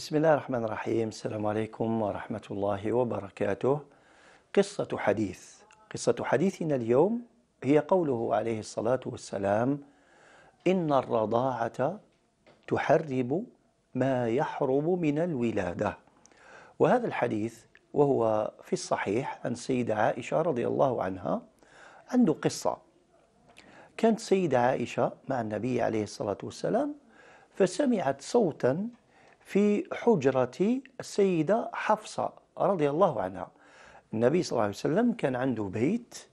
بسم الله الرحمن الرحيم السلام عليكم ورحمة الله وبركاته قصة حديث قصة حديثنا اليوم هي قوله عليه الصلاة والسلام إن الرضاعة تحرب ما يحرم من الولادة وهذا الحديث وهو في الصحيح عن سيدة عائشة رضي الله عنها عنده قصة كانت سيدة عائشة مع النبي عليه الصلاة والسلام فسمعت صوتا في حجرة السيدة حفصة رضي الله عنها النبي صلى الله عليه وسلم كان عنده بيت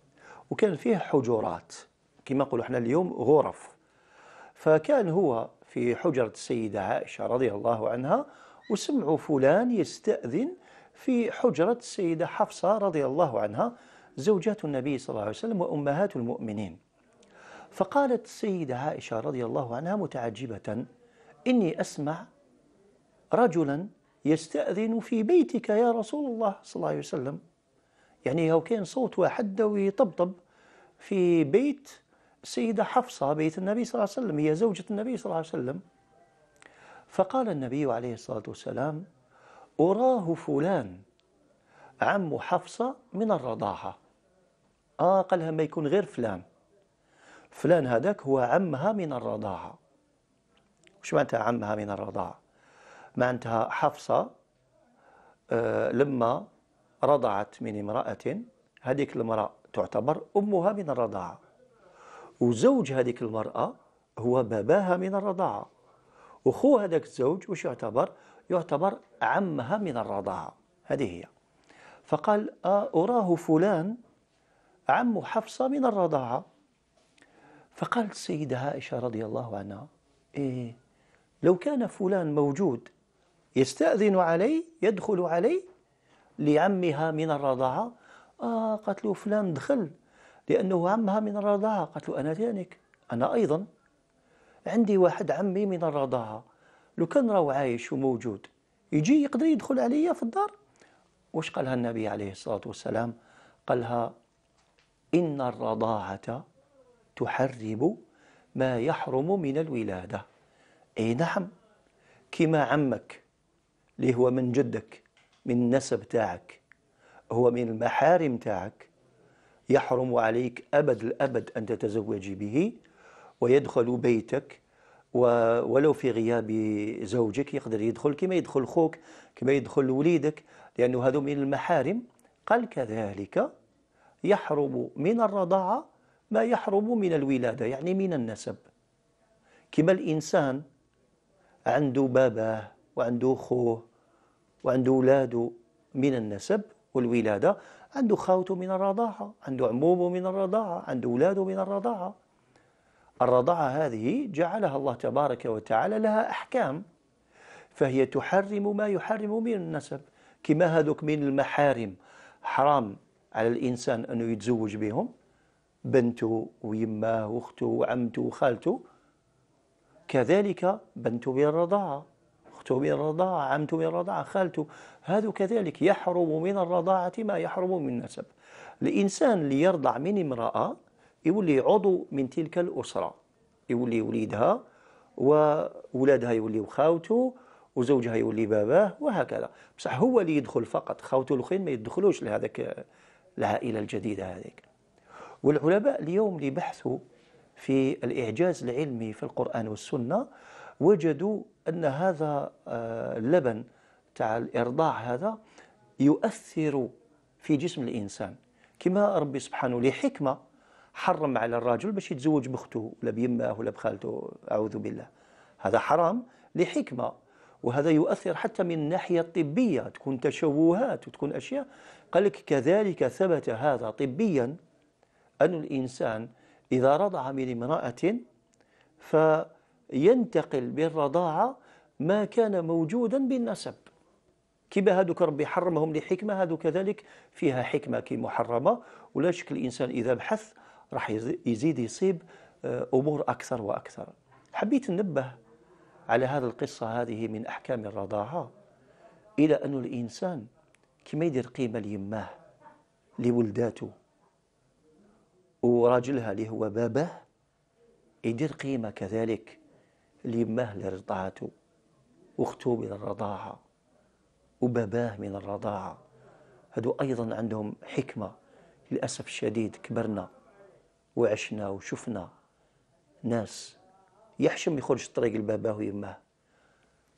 وكان فيه حجرات كما نقولوا احنا اليوم غرف فكان هو في حجرة السيدة عائشة رضي الله عنها وسمعوا فلان يستأذن في حجرة السيدة حفصة رضي الله عنها زوجات النبي صلى الله عليه وسلم وأمهات المؤمنين فقالت السيدة عائشة رضي الله عنها متعجبة إني أسمع رجلا يستأذن في بيتك يا رسول الله صلى الله عليه وسلم يعني هو كان صوت واحد ويطبطب في بيت السيدة حفصة بيت النبي صلى الله عليه وسلم هي زوجة النبي صلى الله عليه وسلم فقال النبي عليه الصلاة والسلام أراه فلان عم حفصة من الرضاعة آه قالها ما يكون غير فلان فلان هذاك هو عمها من الرضاعة وش معناتها عمها من الرضاعة ما حفصة آه، لما رضعت من امرأة هذيك المرأة تعتبر أمها من الرضاعة وزوج هذيك المرأة هو باباها من الرضاعة وخو هذاك الزوج واش يعتبر يعتبر عمها من الرضاعة هذه هي فقال آه، أراه فلان عم حفصة من الرضاعة فقالت السيدة عائشة رضي الله عنها إيه لو كان فلان موجود يستأذن علي يدخل علي لعمها من الرضاعة آه قالت له فلان دخل لأنه عمها من الرضاعة قالت له أنا تانك أنا أيضا عندي واحد عمي من الرضاعة لو كان راهو عايش وموجود يجي يقدر يدخل عليا في الدار واش قالها النبي عليه الصلاة والسلام قالها إن الرضاعة تحرم ما يحرم من الولادة أي نعم كما عمك اللي هو من جدك من النسب تاعك هو من المحارم تاعك يحرم عليك أبد الأبد أن تتزوجي به ويدخل بيتك ولو في غياب زوجك يقدر يدخل كما يدخل خوك كما يدخل وليدك لأنه هذا من المحارم قال كذلك يحرم من الرضاعة ما يحرم من الولادة يعني من النسب كما الإنسان عنده باباه وعنده خوه وعنده ولاده من النسب والولادة عنده خاوته من الرضاعة عنده عمومه من الرضاعة عنده ولاده من الرضاعة الرضاعة هذه جعلها الله تبارك وتعالى لها أحكام فهي تحرم ما يحرم من النسب كما هذوك من المحارم حرام على الإنسان أنه يتزوج بهم بنته ويماه واخته وعمته وخالته كذلك بنته من الرضاعه أخته من الرضاعة عمته من الرضاعة خالته هذا كذلك يحرم من الرضاعة ما يحرم من النسب الإنسان اللي يرضع من امرأة يولي عضو من تلك الأسرة يولي وليدها وولادها يوليو خاوته وزوجها يولي باباه وهكذا بصح هو اللي يدخل فقط خاوته الأخرين ما يدخلوش لهذاك العائلة الجديدة هذيك والعلماء اليوم اللي بحثوا في الإعجاز العلمي في القرآن والسنة وجدوا أن هذا آه، اللبن تاع الإرضاع هذا يؤثر في جسم الإنسان كما ربي سبحانه لحكمة حرم على الرجل باش يتزوج بأخته ولا بيماه ولا بخالته أعوذ بالله هذا حرام لحكمة وهذا يؤثر حتى من الناحية الطبية تكون تشوهات وتكون أشياء قال لك كذلك ثبت هذا طبيا أن الإنسان إذا رضع من امرأة ف ينتقل بالرضاعة ما كان موجودا بالنسب كيما هذوك ربي حرمهم لحكمة هذو كذلك فيها حكمة كي محرمة ولا شك الإنسان إذا بحث راح يزيد يصيب آه، أمور أكثر وأكثر حبيت ننبه على هذه القصة هذه من أحكام الرضاعة إلى أن الإنسان كما يدير قيمة ليماه لولداته وراجلها اللي هو باباه يدير قيمة كذلك ليماه لرضاعته واخته من الرضاعه وباباه من الرضاعه هادو ايضا عندهم حكمه للاسف الشديد كبرنا وعشنا وشفنا ناس يحشم يخرج الطريق لباباه ويمه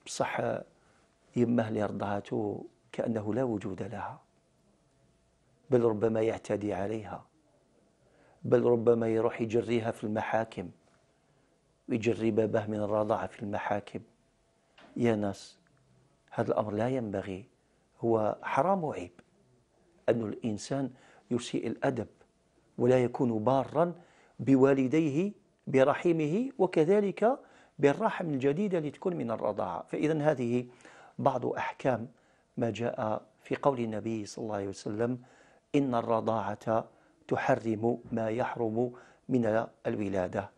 بصح يماه لرضاعته كانه لا وجود لها بل ربما يعتدي عليها بل ربما يروح يجريها في المحاكم ويجرب به من الرضاعة في المحاكم يا ناس هذا الأمر لا ينبغي هو حرام وعيب أن الإنسان يسيء الأدب ولا يكون بارا بوالديه برحمه وكذلك بالرحم الجديدة اللي تكون من الرضاعة فإذا هذه بعض أحكام ما جاء في قول النبي صلى الله عليه وسلم إن الرضاعة تحرم ما يحرم من الولادة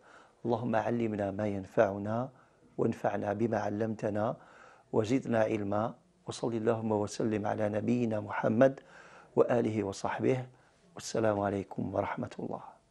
اللهم علمنا ما ينفعنا وانفعنا بما علمتنا وزدنا علما وصل اللهم وسلم على نبينا محمد وآله وصحبه والسلام عليكم ورحمة الله